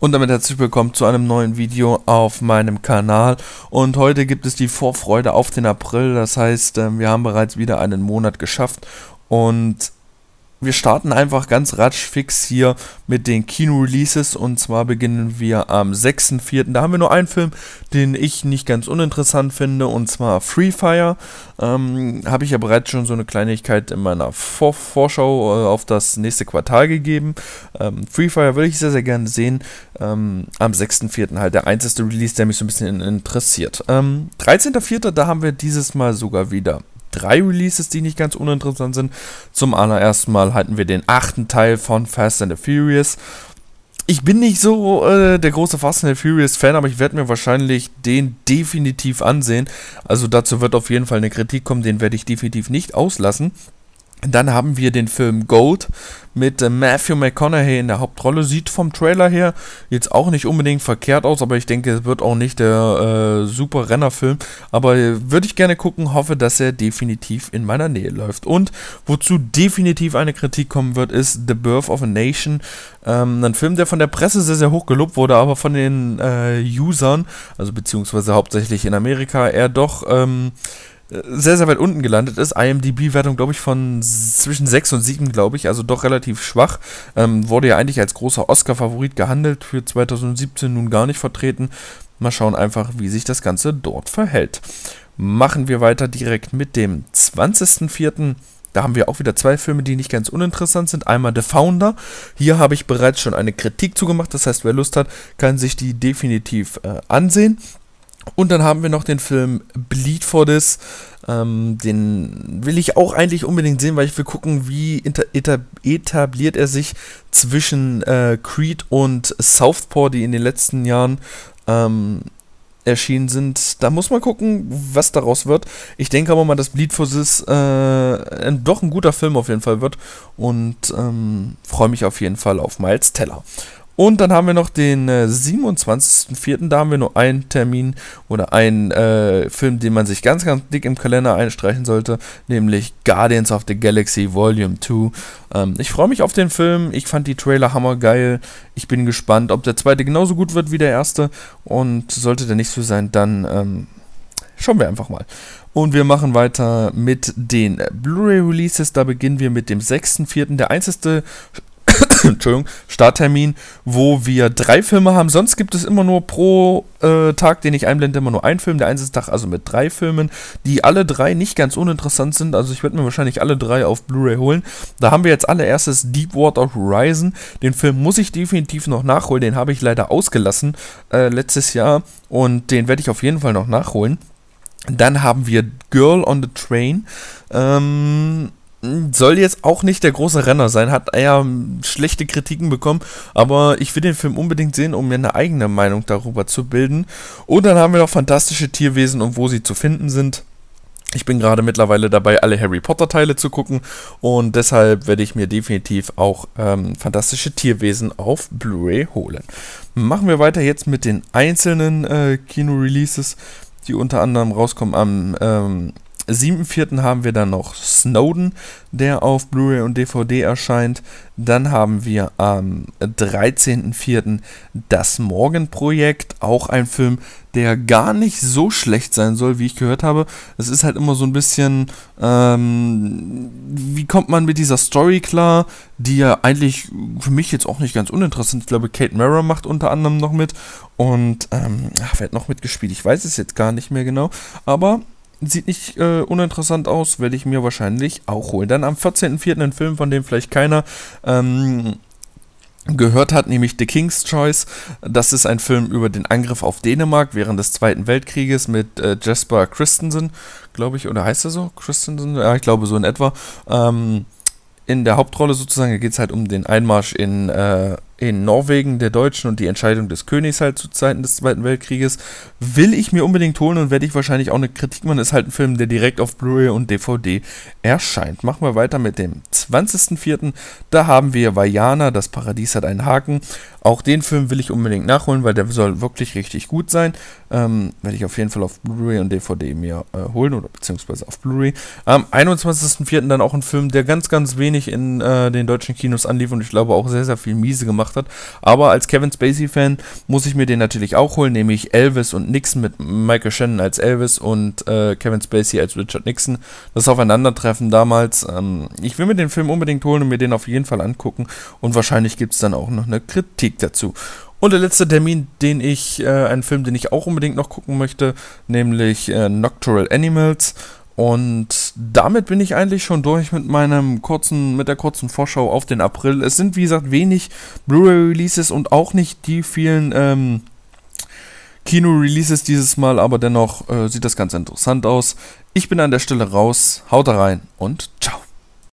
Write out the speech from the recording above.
Und damit herzlich willkommen zu einem neuen Video auf meinem Kanal. Und heute gibt es die Vorfreude auf den April. Das heißt, ähm, wir haben bereits wieder einen Monat geschafft. Und wir starten einfach ganz ratschfix hier mit den Kino-Releases und zwar beginnen wir am 6.4. Da haben wir nur einen Film, den ich nicht ganz uninteressant finde und zwar Free Fire. Ähm, Habe ich ja bereits schon so eine Kleinigkeit in meiner Vor Vorschau äh, auf das nächste Quartal gegeben. Ähm, Free Fire würde ich sehr, sehr gerne sehen. Ähm, am 6.4. halt der einzige Release, der mich so ein bisschen interessiert. Ähm, 13.4. da haben wir dieses Mal sogar wieder drei Releases, die nicht ganz uninteressant sind. Zum allerersten Mal hatten wir den achten Teil von Fast and the Furious. Ich bin nicht so äh, der große Fast and the Furious Fan, aber ich werde mir wahrscheinlich den definitiv ansehen. Also dazu wird auf jeden Fall eine Kritik kommen, den werde ich definitiv nicht auslassen. Dann haben wir den Film Gold mit äh, Matthew McConaughey in der Hauptrolle. Sieht vom Trailer her jetzt auch nicht unbedingt verkehrt aus, aber ich denke, es wird auch nicht der äh, super Rennerfilm. Aber äh, würde ich gerne gucken, hoffe, dass er definitiv in meiner Nähe läuft. Und wozu definitiv eine Kritik kommen wird, ist The Birth of a Nation. Ähm, ein Film, der von der Presse sehr, sehr hoch gelobt wurde, aber von den äh, Usern, also beziehungsweise hauptsächlich in Amerika, eher doch. Ähm, sehr, sehr weit unten gelandet ist. IMDb-Wertung, glaube ich, von zwischen 6 und 7, glaube ich, also doch relativ schwach. Ähm, wurde ja eigentlich als großer Oscar-Favorit gehandelt, für 2017 nun gar nicht vertreten. Mal schauen einfach, wie sich das Ganze dort verhält. Machen wir weiter direkt mit dem 20.04. Da haben wir auch wieder zwei Filme, die nicht ganz uninteressant sind. Einmal The Founder. Hier habe ich bereits schon eine Kritik zugemacht. Das heißt, wer Lust hat, kann sich die definitiv äh, ansehen. Und dann haben wir noch den Film Bleed for This. Ähm, den will ich auch eigentlich unbedingt sehen, weil ich will gucken, wie etabliert er sich zwischen äh, Creed und Southpaw, die in den letzten Jahren ähm, erschienen sind. Da muss man gucken, was daraus wird. Ich denke aber mal, dass Bleed for This äh, ein, doch ein guter Film auf jeden Fall wird und ähm, freue mich auf jeden Fall auf Miles Teller. Und dann haben wir noch den äh, 27.04. Da haben wir nur einen Termin oder einen äh, Film, den man sich ganz, ganz dick im Kalender einstreichen sollte, nämlich Guardians of the Galaxy Volume 2. Ähm, ich freue mich auf den Film. Ich fand die Trailer hammergeil. Ich bin gespannt, ob der zweite genauso gut wird wie der erste. Und sollte der nicht so sein, dann ähm, schauen wir einfach mal. Und wir machen weiter mit den Blu-ray Releases. Da beginnen wir mit dem 6.4. Der einzige Entschuldigung, Starttermin, wo wir drei Filme haben. Sonst gibt es immer nur pro äh, Tag, den ich einblende, immer nur einen Film. Der einzige Tag also mit drei Filmen, die alle drei nicht ganz uninteressant sind. Also ich werde mir wahrscheinlich alle drei auf Blu-ray holen. Da haben wir jetzt allererstes Deepwater Horizon. Den Film muss ich definitiv noch nachholen. Den habe ich leider ausgelassen äh, letztes Jahr und den werde ich auf jeden Fall noch nachholen. Dann haben wir Girl on the Train. Ähm, soll jetzt auch nicht der große Renner sein, hat eher schlechte Kritiken bekommen, aber ich will den Film unbedingt sehen, um mir eine eigene Meinung darüber zu bilden. Und dann haben wir noch fantastische Tierwesen und wo sie zu finden sind. Ich bin gerade mittlerweile dabei, alle Harry Potter Teile zu gucken und deshalb werde ich mir definitiv auch ähm, fantastische Tierwesen auf Blu-ray holen. Machen wir weiter jetzt mit den einzelnen äh, Kino-Releases, die unter anderem rauskommen am ähm, 7.4. haben wir dann noch Snowden, der auf Blu-ray und DVD erscheint. Dann haben wir am 13.4. Das Morgenprojekt, auch ein Film, der gar nicht so schlecht sein soll, wie ich gehört habe. Es ist halt immer so ein bisschen, ähm, wie kommt man mit dieser Story klar, die ja eigentlich für mich jetzt auch nicht ganz uninteressant ist. Ich glaube, Kate Mara macht unter anderem noch mit und, ähm, ach, wer hat noch mitgespielt? Ich weiß es jetzt gar nicht mehr genau, aber Sieht nicht äh, uninteressant aus, werde ich mir wahrscheinlich auch holen. Dann am 14.04. ein Film, von dem vielleicht keiner ähm, gehört hat, nämlich The King's Choice. Das ist ein Film über den Angriff auf Dänemark während des Zweiten Weltkrieges mit äh, Jasper Christensen, glaube ich, oder heißt er so? Christensen? Ja, ich glaube so in etwa. Ähm, in der Hauptrolle sozusagen, da geht es halt um den Einmarsch in äh, in Norwegen der Deutschen und die Entscheidung des Königs halt zu Zeiten des Zweiten Weltkrieges will ich mir unbedingt holen und werde ich wahrscheinlich auch eine Kritik machen. Ist halt ein Film, der direkt auf Blu-ray und DVD erscheint. Machen wir weiter mit dem 20.04. Da haben wir Vajana, das Paradies hat einen Haken. Auch den Film will ich unbedingt nachholen, weil der soll wirklich richtig gut sein. Ähm, werde ich auf jeden Fall auf Blu-ray und DVD mir äh, holen oder beziehungsweise auf Blu-ray. Am 21.04. dann auch ein Film, der ganz, ganz wenig in äh, den deutschen Kinos anlief und ich glaube auch sehr, sehr viel Miese gemacht hat. Aber als Kevin Spacey-Fan muss ich mir den natürlich auch holen, nämlich Elvis und Nixon mit Michael Shannon als Elvis und äh, Kevin Spacey als Richard Nixon. Das Aufeinandertreffen damals. Ähm, ich will mir den Film unbedingt holen und mir den auf jeden Fall angucken und wahrscheinlich gibt es dann auch noch eine Kritik dazu. Und der letzte Termin, den ich, äh, einen Film, den ich auch unbedingt noch gucken möchte, nämlich äh, Nocturnal Animals. Und damit bin ich eigentlich schon durch mit meinem kurzen, mit der kurzen Vorschau auf den April. Es sind wie gesagt wenig Blu-ray-Releases und auch nicht die vielen ähm, Kino-Releases dieses Mal, aber dennoch äh, sieht das ganz interessant aus. Ich bin an der Stelle raus, haut rein und ciao.